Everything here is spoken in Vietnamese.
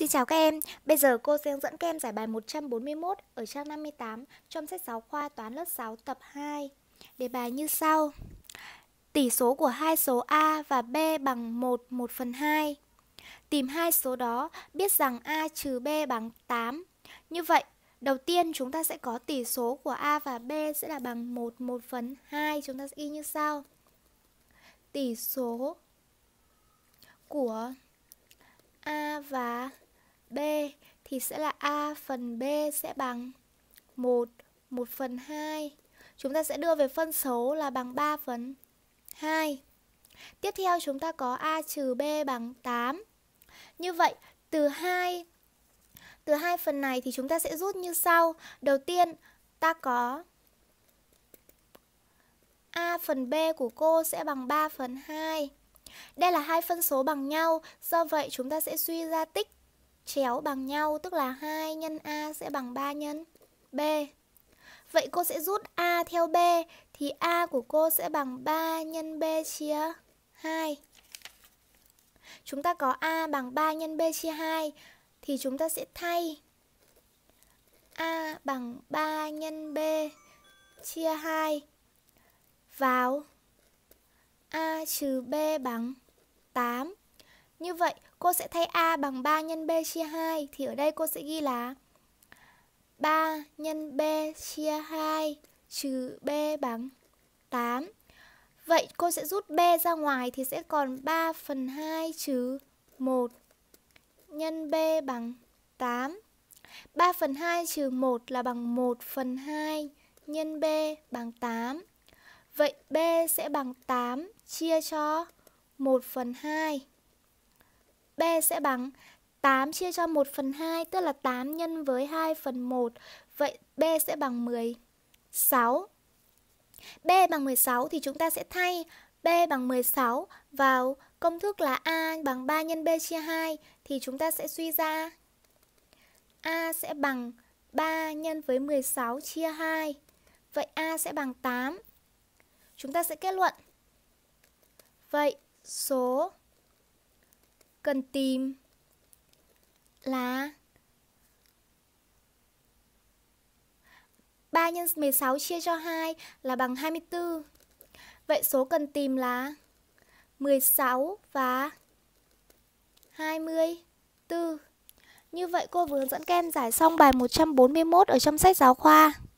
Xin chào các em, bây giờ cô sẽ hướng dẫn các em giải bài 141 ở trang 58 trong sách giáo khoa toán lớp 6 tập 2. Đề bài như sau. Tỷ số của hai số A và B bằng 1 1 phần 2. Tìm hai số đó, biết rằng A trừ B bằng 8. Như vậy, đầu tiên chúng ta sẽ có tỷ số của A và B sẽ là bằng 1 1 phần 2. Chúng ta sẽ ghi như sau. Tỷ số của A và B thì sẽ là A phần B sẽ bằng 1, 1 phần 2. Chúng ta sẽ đưa về phân số là bằng 3 phần 2. Tiếp theo chúng ta có A trừ B bằng 8. Như vậy, từ 2 từ hai phần này thì chúng ta sẽ rút như sau. Đầu tiên, ta có A phần B của cô sẽ bằng 3 phần 2. Đây là hai phân số bằng nhau, do vậy chúng ta sẽ suy ra tích chéo bằng nhau tức là 2 nhân A sẽ bằng 3 nhân B. Vậy cô sẽ rút A theo B thì A của cô sẽ bằng 3 nhân B chia 2. Chúng ta có A bằng 3 nhân B chia 2 thì chúng ta sẽ thay A bằng 3 nhân B chia 2 vào A trừ B bằng 8. Như vậy, cô sẽ thay A bằng 3 nhân B chia 2 thì ở đây cô sẽ ghi là 3 nhân B chia 2 trừ B bằng 8. Vậy cô sẽ rút B ra ngoài thì sẽ còn 3 phần 2 trừ 1 nhân B bằng 8. 3 phần 2 trừ 1 là bằng 1 phần 2 nhân B bằng 8. Vậy B sẽ bằng 8 chia cho 1 phần 2. B sẽ bằng 8 chia cho 1 phần 2 tức là 8 nhân với 2 phần 1 Vậy B sẽ bằng 16 B bằng 16 thì chúng ta sẽ thay B bằng 16 vào công thức là A bằng 3 nhân B chia 2 Thì chúng ta sẽ suy ra A sẽ bằng 3 nhân với 16 chia 2 Vậy A sẽ bằng 8 Chúng ta sẽ kết luận Vậy số cần tìm là 3 x 16 chia cho 2 là bằng 24. Vậy số cần tìm là 16 và 24. Như vậy cô vừa dẫn kem giải xong bài 141 ở trong sách giáo khoa.